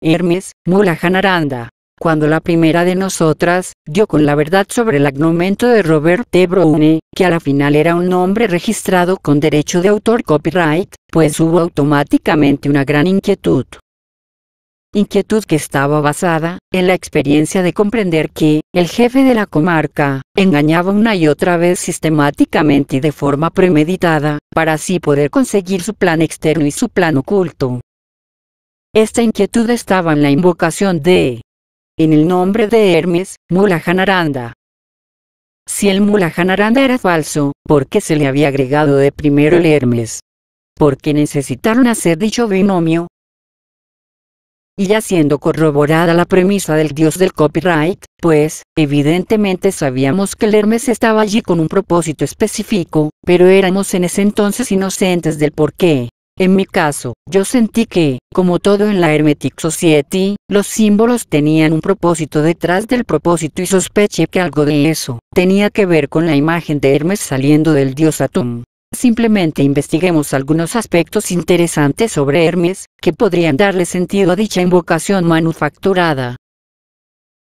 Hermes, Mulajan Aranda. Cuando la primera de nosotras, dio con la verdad sobre el agnomento de Robert T. Browne, que a la final era un nombre registrado con derecho de autor copyright, pues hubo automáticamente una gran inquietud. Inquietud que estaba basada, en la experiencia de comprender que, el jefe de la comarca, engañaba una y otra vez sistemáticamente y de forma premeditada, para así poder conseguir su plan externo y su plan oculto. Esta inquietud estaba en la invocación de en el nombre de Hermes, Mulajanaranda. Si el Mulajanaranda era falso, ¿por qué se le había agregado de primero el Hermes? ¿Por qué necesitaron hacer dicho binomio? Y ya siendo corroborada la premisa del dios del copyright, pues, evidentemente sabíamos que el Hermes estaba allí con un propósito específico, pero éramos en ese entonces inocentes del por qué. En mi caso, yo sentí que, como todo en la Hermetic Society, los símbolos tenían un propósito detrás del propósito y sospeché que algo de eso tenía que ver con la imagen de Hermes saliendo del dios Atum. Simplemente investiguemos algunos aspectos interesantes sobre Hermes, que podrían darle sentido a dicha invocación manufacturada.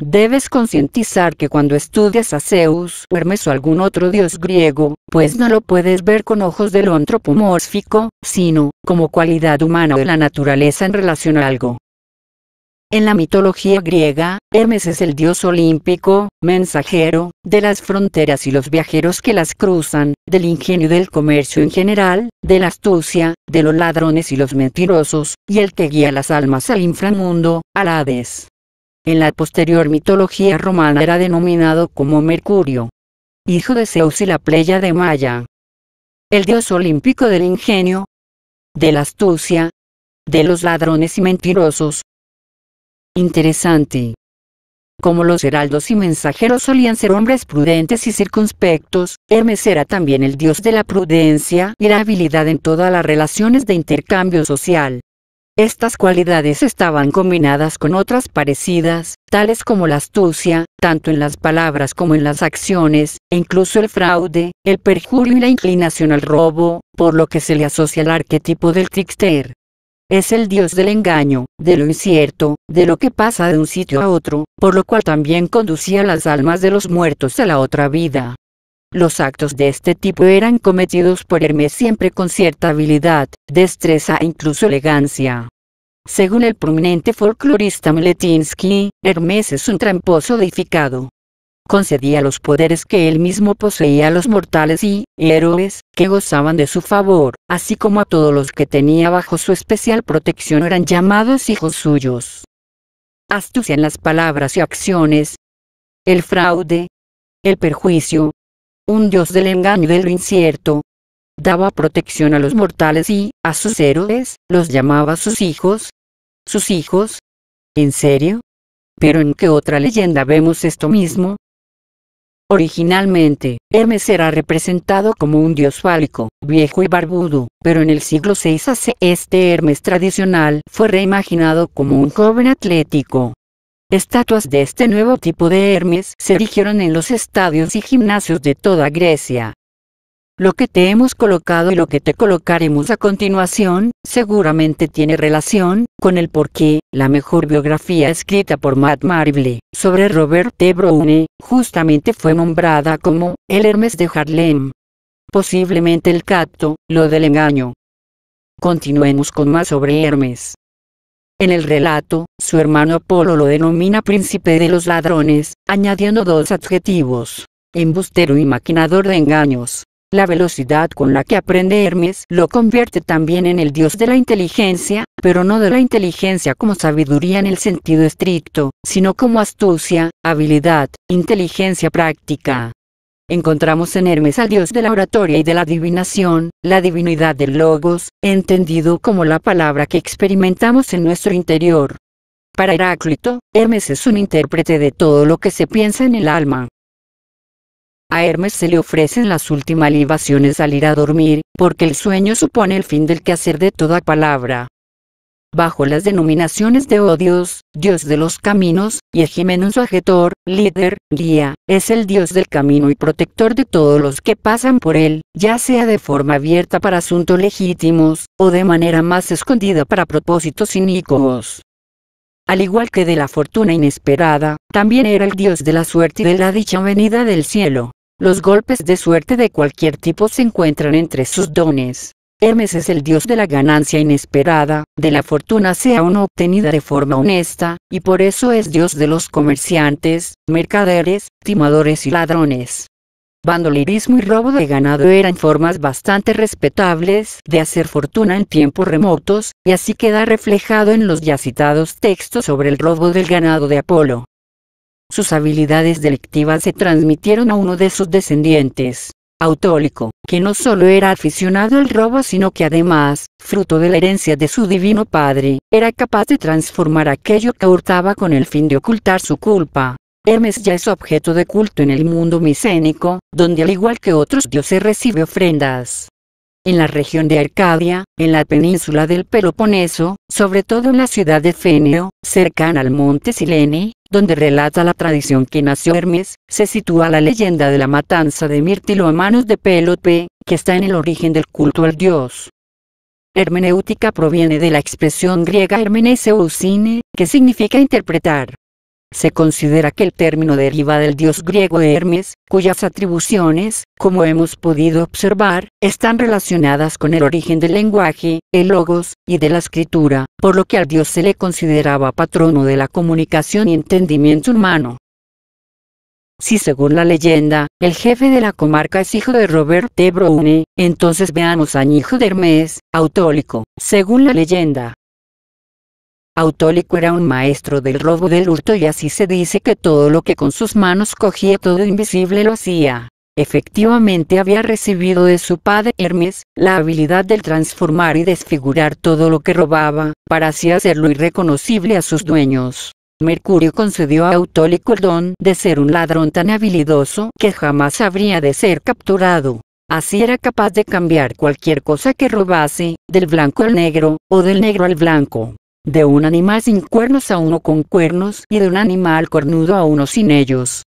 Debes concientizar que cuando estudias a Zeus o Hermes o algún otro dios griego, pues no lo puedes ver con ojos de lo antropomórfico, sino, como cualidad humana de la naturaleza en relación a algo. En la mitología griega, Hermes es el dios olímpico, mensajero, de las fronteras y los viajeros que las cruzan, del ingenio y del comercio en general, de la astucia, de los ladrones y los mentirosos, y el que guía las almas al inframundo, al Hades. En la posterior mitología romana era denominado como Mercurio, hijo de Zeus y la playa de Maya. El dios olímpico del ingenio, de la astucia, de los ladrones y mentirosos. Interesante. Como los heraldos y mensajeros solían ser hombres prudentes y circunspectos, Hermes era también el dios de la prudencia y la habilidad en todas las relaciones de intercambio social. Estas cualidades estaban combinadas con otras parecidas, tales como la astucia, tanto en las palabras como en las acciones, e incluso el fraude, el perjurio y la inclinación al robo, por lo que se le asocia al arquetipo del trickster. Es el dios del engaño, de lo incierto, de lo que pasa de un sitio a otro, por lo cual también conducía las almas de los muertos a la otra vida. Los actos de este tipo eran cometidos por Hermes siempre con cierta habilidad, destreza e incluso elegancia. Según el prominente folclorista Mletinsky, Hermes es un tramposo edificado. Concedía los poderes que él mismo poseía a los mortales y héroes, que gozaban de su favor, así como a todos los que tenía bajo su especial protección eran llamados hijos suyos. Astucia en las palabras y acciones. El fraude. El perjuicio, un dios del engaño y de lo incierto. Daba protección a los mortales y, a sus héroes, los llamaba sus hijos. ¿Sus hijos? ¿En serio? ¿Pero en qué otra leyenda vemos esto mismo? Originalmente, Hermes era representado como un dios fálico, viejo y barbudo, pero en el siglo VI AC este Hermes tradicional fue reimaginado como un joven atlético, Estatuas de este nuevo tipo de Hermes se erigieron en los estadios y gimnasios de toda Grecia. Lo que te hemos colocado y lo que te colocaremos a continuación, seguramente tiene relación con el por qué, la mejor biografía escrita por Matt Marble sobre Robert de Browne, justamente fue nombrada como el Hermes de Harlem. Posiblemente el cato, lo del engaño. Continuemos con más sobre Hermes. En el relato, su hermano Apolo lo denomina príncipe de los ladrones, añadiendo dos adjetivos, embustero y maquinador de engaños. La velocidad con la que aprende Hermes lo convierte también en el dios de la inteligencia, pero no de la inteligencia como sabiduría en el sentido estricto, sino como astucia, habilidad, inteligencia práctica encontramos en Hermes al dios de la oratoria y de la adivinación, la divinidad del logos, entendido como la palabra que experimentamos en nuestro interior. Para Heráclito, Hermes es un intérprete de todo lo que se piensa en el alma. A Hermes se le ofrecen las últimas libaciones al ir a dormir, porque el sueño supone el fin del quehacer de toda palabra bajo las denominaciones de odios, Dios de los caminos, y Ejimenon su ajetor, líder, guía, es el Dios del camino y protector de todos los que pasan por él, ya sea de forma abierta para asuntos legítimos, o de manera más escondida para propósitos inicuos. Al igual que de la fortuna inesperada, también era el Dios de la suerte y de la dicha venida del cielo. Los golpes de suerte de cualquier tipo se encuentran entre sus dones. Hermes es el dios de la ganancia inesperada, de la fortuna sea o no obtenida de forma honesta, y por eso es dios de los comerciantes, mercaderes, timadores y ladrones. Bandolerismo y robo de ganado eran formas bastante respetables de hacer fortuna en tiempos remotos, y así queda reflejado en los ya citados textos sobre el robo del ganado de Apolo. Sus habilidades delictivas se transmitieron a uno de sus descendientes, Autólico, que no solo era aficionado al robo sino que además, fruto de la herencia de su divino padre, era capaz de transformar aquello que hurtaba con el fin de ocultar su culpa. Hermes ya es objeto de culto en el mundo micénico, donde al igual que otros dioses recibe ofrendas. En la región de Arcadia, en la península del Peloponeso, sobre todo en la ciudad de Fenio, cercana al monte Silene, donde relata la tradición que nació Hermes, se sitúa la leyenda de la matanza de Mirtilo a manos de Pélope, que está en el origen del culto al dios. Hermenéutica proviene de la expresión griega hermeneseusine, que significa interpretar. Se considera que el término deriva del dios griego Hermes, cuyas atribuciones, como hemos podido observar, están relacionadas con el origen del lenguaje, el logos, y de la escritura, por lo que al dios se le consideraba patrono de la comunicación y entendimiento humano. Si según la leyenda, el jefe de la comarca es hijo de Robert de Browne, entonces veamos a hijo de Hermes, autólico. Según la leyenda, Autólico era un maestro del robo del hurto y así se dice que todo lo que con sus manos cogía todo invisible lo hacía. Efectivamente había recibido de su padre Hermes la habilidad de transformar y desfigurar todo lo que robaba, para así hacerlo irreconocible a sus dueños. Mercurio concedió a Autólico el don de ser un ladrón tan habilidoso que jamás habría de ser capturado. Así era capaz de cambiar cualquier cosa que robase, del blanco al negro, o del negro al blanco de un animal sin cuernos a uno con cuernos y de un animal cornudo a uno sin ellos.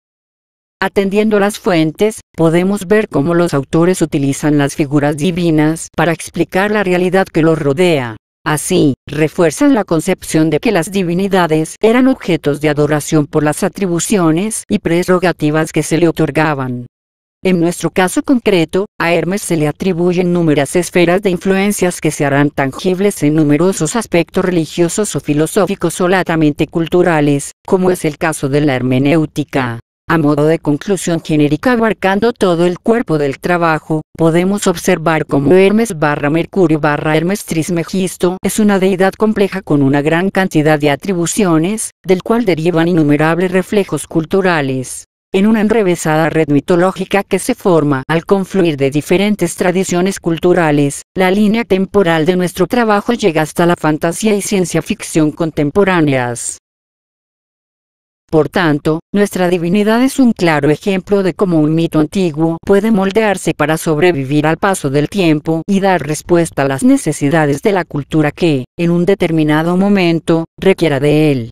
Atendiendo las fuentes, podemos ver cómo los autores utilizan las figuras divinas para explicar la realidad que los rodea. Así, refuerzan la concepción de que las divinidades eran objetos de adoración por las atribuciones y prerrogativas que se le otorgaban. En nuestro caso concreto, a Hermes se le atribuyen numerosas esferas de influencias que se harán tangibles en numerosos aspectos religiosos o filosóficos o latamente culturales, como es el caso de la hermenéutica. A modo de conclusión genérica abarcando todo el cuerpo del trabajo, podemos observar cómo Hermes barra Mercurio barra Hermes Trismegisto es una deidad compleja con una gran cantidad de atribuciones, del cual derivan innumerables reflejos culturales en una enrevesada red mitológica que se forma al confluir de diferentes tradiciones culturales, la línea temporal de nuestro trabajo llega hasta la fantasía y ciencia ficción contemporáneas. Por tanto, nuestra divinidad es un claro ejemplo de cómo un mito antiguo puede moldearse para sobrevivir al paso del tiempo y dar respuesta a las necesidades de la cultura que, en un determinado momento, requiera de él.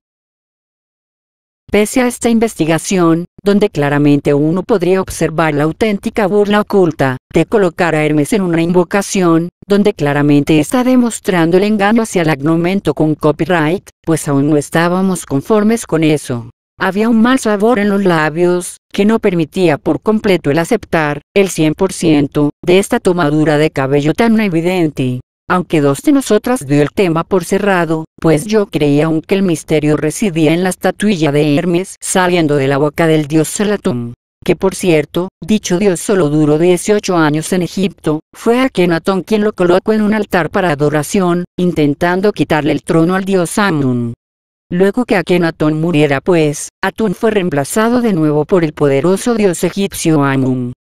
Pese a esta investigación, donde claramente uno podría observar la auténtica burla oculta, de colocar a Hermes en una invocación, donde claramente está demostrando el engaño hacia el argumento con copyright, pues aún no estábamos conformes con eso. Había un mal sabor en los labios, que no permitía por completo el aceptar, el 100%, de esta tomadura de cabello tan evidente aunque dos de nosotras dio el tema por cerrado, pues yo creía aún que el misterio residía en la estatuilla de Hermes saliendo de la boca del dios Salatum. Que por cierto, dicho dios solo duró 18 años en Egipto, fue Akenatón quien lo colocó en un altar para adoración, intentando quitarle el trono al dios Amun. Luego que Akenatón muriera pues, Atún fue reemplazado de nuevo por el poderoso dios egipcio Amun.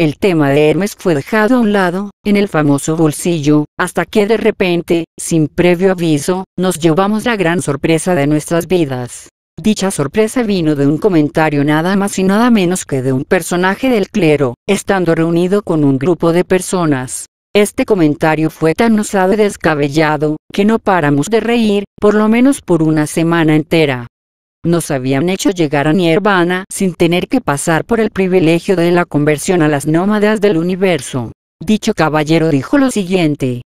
El tema de Hermes fue dejado a un lado, en el famoso bolsillo, hasta que de repente, sin previo aviso, nos llevamos la gran sorpresa de nuestras vidas. Dicha sorpresa vino de un comentario nada más y nada menos que de un personaje del clero, estando reunido con un grupo de personas. Este comentario fue tan osado y descabellado, que no paramos de reír, por lo menos por una semana entera nos habían hecho llegar a Nirvana sin tener que pasar por el privilegio de la conversión a las nómadas del universo. Dicho caballero dijo lo siguiente.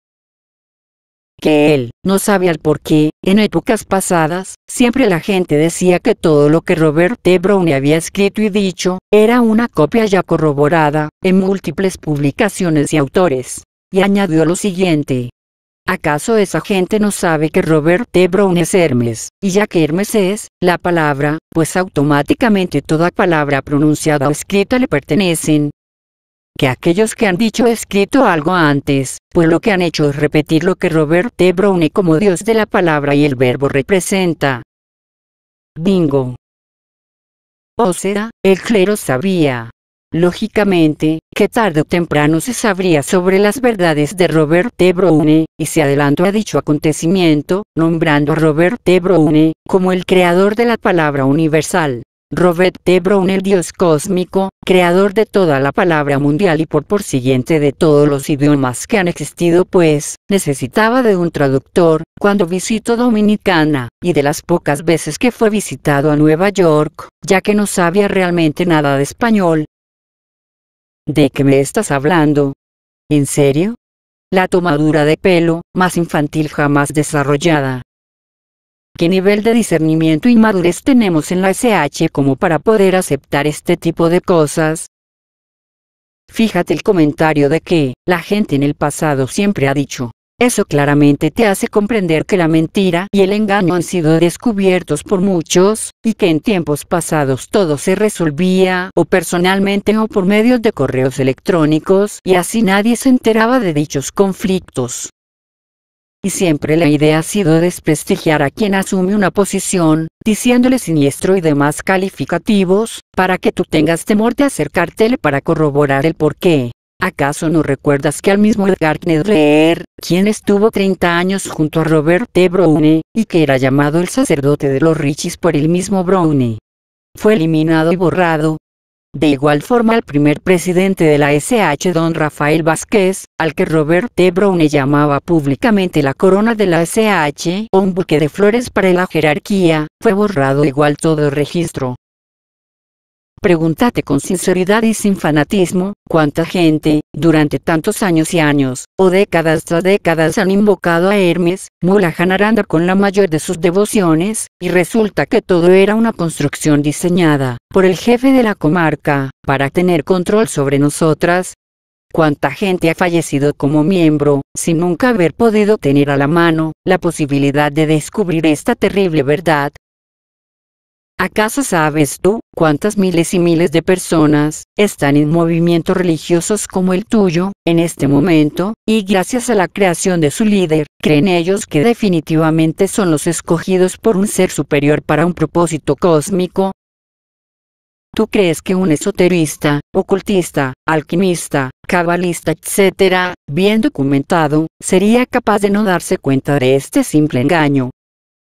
Que él, no sabía el por qué, en épocas pasadas, siempre la gente decía que todo lo que Robert T. Brown había escrito y dicho, era una copia ya corroborada, en múltiples publicaciones y autores. Y añadió lo siguiente. ¿Acaso esa gente no sabe que Robert de Brown es Hermes? Y ya que Hermes es, la palabra, pues automáticamente toda palabra pronunciada o escrita le pertenecen. Que aquellos que han dicho o escrito algo antes, pues lo que han hecho es repetir lo que Robert de Brown como dios de la palabra y el verbo representa. Bingo. O sea, el clero sabía. Lógicamente, que tarde o temprano se sabría sobre las verdades de Robert T. Browne, y se adelantó a dicho acontecimiento, nombrando a Robert T. Browne como el creador de la palabra universal. Robert T. Brown, el dios cósmico, creador de toda la palabra mundial y por siguiente de todos los idiomas que han existido, pues, necesitaba de un traductor, cuando visitó Dominicana, y de las pocas veces que fue visitado a Nueva York, ya que no sabía realmente nada de español, ¿De qué me estás hablando? ¿En serio? La tomadura de pelo, más infantil jamás desarrollada. ¿Qué nivel de discernimiento y madurez tenemos en la SH como para poder aceptar este tipo de cosas? Fíjate el comentario de que, la gente en el pasado siempre ha dicho, eso claramente te hace comprender que la mentira y el engaño han sido descubiertos por muchos, y que en tiempos pasados todo se resolvía o personalmente o por medios de correos electrónicos, y así nadie se enteraba de dichos conflictos. Y siempre la idea ha sido desprestigiar a quien asume una posición, diciéndole siniestro y demás calificativos, para que tú tengas temor de acercártele para corroborar el porqué. ¿Acaso no recuerdas que al mismo Edgar Knedler, quien estuvo 30 años junto a Robert T. Browne, y que era llamado el sacerdote de los Richies por el mismo Browne, fue eliminado y borrado? De igual forma, el primer presidente de la SH, don Rafael Vázquez, al que Robert T. Browne llamaba públicamente la corona de la SH, un buque de flores para la jerarquía, fue borrado igual todo registro. Pregúntate con sinceridad y sin fanatismo, cuánta gente, durante tantos años y años, o décadas tras décadas han invocado a Hermes, Janaranda con la mayor de sus devociones, y resulta que todo era una construcción diseñada, por el jefe de la comarca, para tener control sobre nosotras, cuánta gente ha fallecido como miembro, sin nunca haber podido tener a la mano la posibilidad de descubrir esta terrible verdad, ¿Acaso sabes tú cuántas miles y miles de personas están en movimientos religiosos como el tuyo en este momento, y gracias a la creación de su líder, creen ellos que definitivamente son los escogidos por un ser superior para un propósito cósmico? ¿Tú crees que un esoterista, ocultista, alquimista, cabalista, etcétera, bien documentado, sería capaz de no darse cuenta de este simple engaño,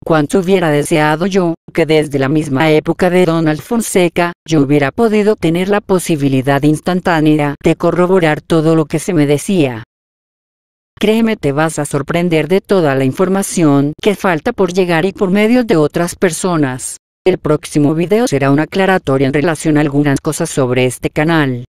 Cuánto hubiera deseado yo, que desde la misma época de Don Fonseca, yo hubiera podido tener la posibilidad instantánea de corroborar todo lo que se me decía. Créeme te vas a sorprender de toda la información que falta por llegar y por medio de otras personas. El próximo video será una aclaratoria en relación a algunas cosas sobre este canal.